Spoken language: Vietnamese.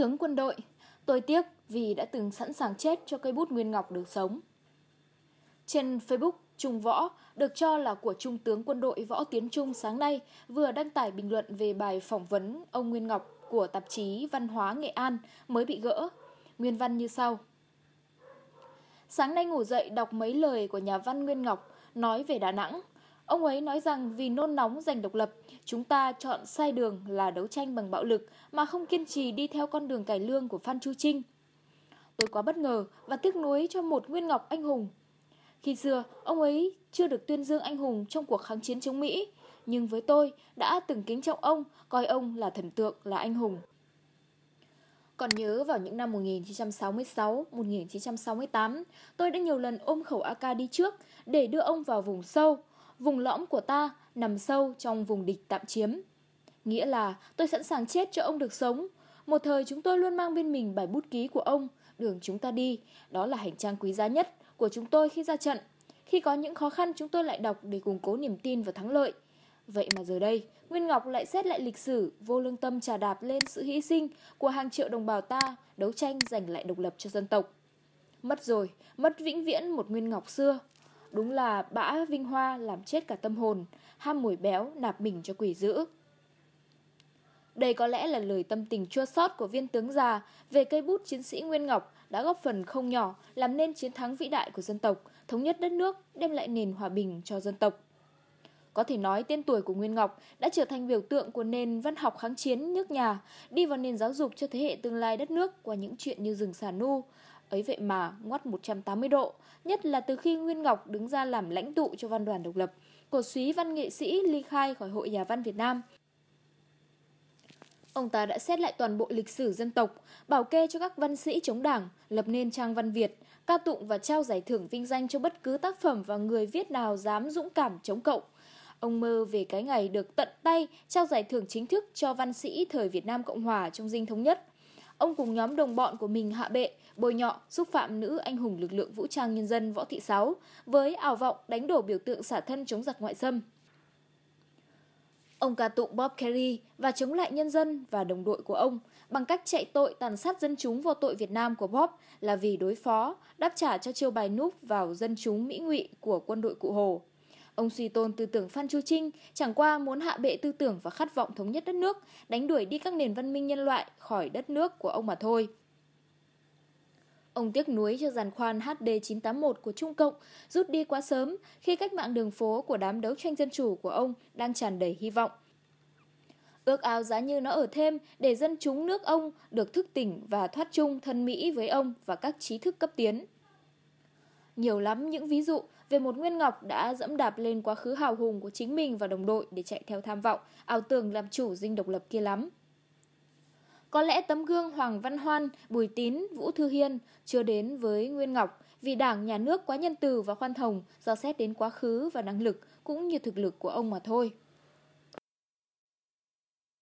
tướng quân đội. Tôi tiếc vì đã từng sẵn sàng chết cho cây bút Nguyên Ngọc được sống. Trên Facebook, Trung Võ, được cho là của Trung tướng quân đội Võ Tiến Trung sáng nay, vừa đăng tải bình luận về bài phỏng vấn ông Nguyên Ngọc của tạp chí Văn hóa Nghệ An mới bị gỡ. Nguyên văn như sau. Sáng nay ngủ dậy đọc mấy lời của nhà văn Nguyên Ngọc nói về Đà Nẵng – Ông ấy nói rằng vì nôn nóng giành độc lập, chúng ta chọn sai đường là đấu tranh bằng bạo lực mà không kiên trì đi theo con đường cải lương của Phan Chu Trinh. Tôi quá bất ngờ và tiếc nuối cho một Nguyên Ngọc anh hùng. Khi xưa, ông ấy chưa được tuyên dương anh hùng trong cuộc kháng chiến chống Mỹ, nhưng với tôi đã từng kính trọng ông, coi ông là thần tượng, là anh hùng. Còn nhớ vào những năm 1966-1968, tôi đã nhiều lần ôm khẩu AK đi trước để đưa ông vào vùng sâu, vùng lõm của ta nằm sâu trong vùng địch tạm chiếm. Nghĩa là tôi sẵn sàng chết cho ông được sống. Một thời chúng tôi luôn mang bên mình bài bút ký của ông, đường chúng ta đi. Đó là hành trang quý giá nhất của chúng tôi khi ra trận. Khi có những khó khăn chúng tôi lại đọc để củng cố niềm tin và thắng lợi. Vậy mà giờ đây, Nguyên Ngọc lại xét lại lịch sử, vô lương tâm trà đạp lên sự hy sinh của hàng triệu đồng bào ta đấu tranh giành lại độc lập cho dân tộc. Mất rồi, mất vĩnh viễn một Nguyên Ngọc xưa, Đúng là bã vinh hoa làm chết cả tâm hồn, ham mùi béo nạp mình cho quỷ dữ. Đây có lẽ là lời tâm tình chua sót của viên tướng già về cây bút chiến sĩ Nguyên Ngọc đã góp phần không nhỏ làm nên chiến thắng vĩ đại của dân tộc, thống nhất đất nước, đem lại nền hòa bình cho dân tộc. Có thể nói tên tuổi của Nguyên Ngọc đã trở thành biểu tượng của nền văn học kháng chiến nước nhà, đi vào nền giáo dục cho thế hệ tương lai đất nước qua những chuyện như rừng xà nu, Ấy vậy mà, ngoắt 180 độ, nhất là từ khi Nguyên Ngọc đứng ra làm lãnh tụ cho văn đoàn độc lập, cổ suý văn nghệ sĩ ly khai khỏi Hội Nhà văn Việt Nam. Ông ta đã xét lại toàn bộ lịch sử dân tộc, bảo kê cho các văn sĩ chống đảng, lập nên trang văn Việt, ca tụng và trao giải thưởng vinh danh cho bất cứ tác phẩm và người viết nào dám dũng cảm chống cộng. Ông mơ về cái ngày được tận tay trao giải thưởng chính thức cho văn sĩ thời Việt Nam Cộng Hòa trong dinh thống nhất – Ông cùng nhóm đồng bọn của mình hạ bệ, bồi nhọ, xúc phạm nữ anh hùng lực lượng vũ trang nhân dân Võ Thị Sáu với ảo vọng đánh đổ biểu tượng xả thân chống giặc ngoại xâm. Ông ca tụng Bob Kerry và chống lại nhân dân và đồng đội của ông bằng cách chạy tội tàn sát dân chúng vô tội Việt Nam của Bob là vì đối phó, đáp trả cho chiêu bài núp vào dân chúng Mỹ ngụy của quân đội Cụ Hồ. Ông suy tôn tư tưởng Phan Chu Trinh, chẳng qua muốn hạ bệ tư tưởng và khát vọng thống nhất đất nước, đánh đuổi đi các nền văn minh nhân loại khỏi đất nước của ông mà thôi. Ông tiếc nuối cho giàn khoan HD981 của Trung Cộng rút đi quá sớm khi cách mạng đường phố của đám đấu tranh dân chủ của ông đang tràn đầy hy vọng. Ước ao giá như nó ở thêm để dân chúng nước ông được thức tỉnh và thoát chung thân Mỹ với ông và các trí thức cấp tiến. Nhiều lắm những ví dụ về một Nguyên Ngọc đã dẫm đạp lên quá khứ hào hùng của chính mình và đồng đội để chạy theo tham vọng, ảo tưởng làm chủ dinh độc lập kia lắm. Có lẽ tấm gương Hoàng Văn Hoan, Bùi Tín, Vũ Thư Hiên chưa đến với Nguyên Ngọc vì đảng nhà nước quá nhân từ và khoan hồng do xét đến quá khứ và năng lực cũng như thực lực của ông mà thôi.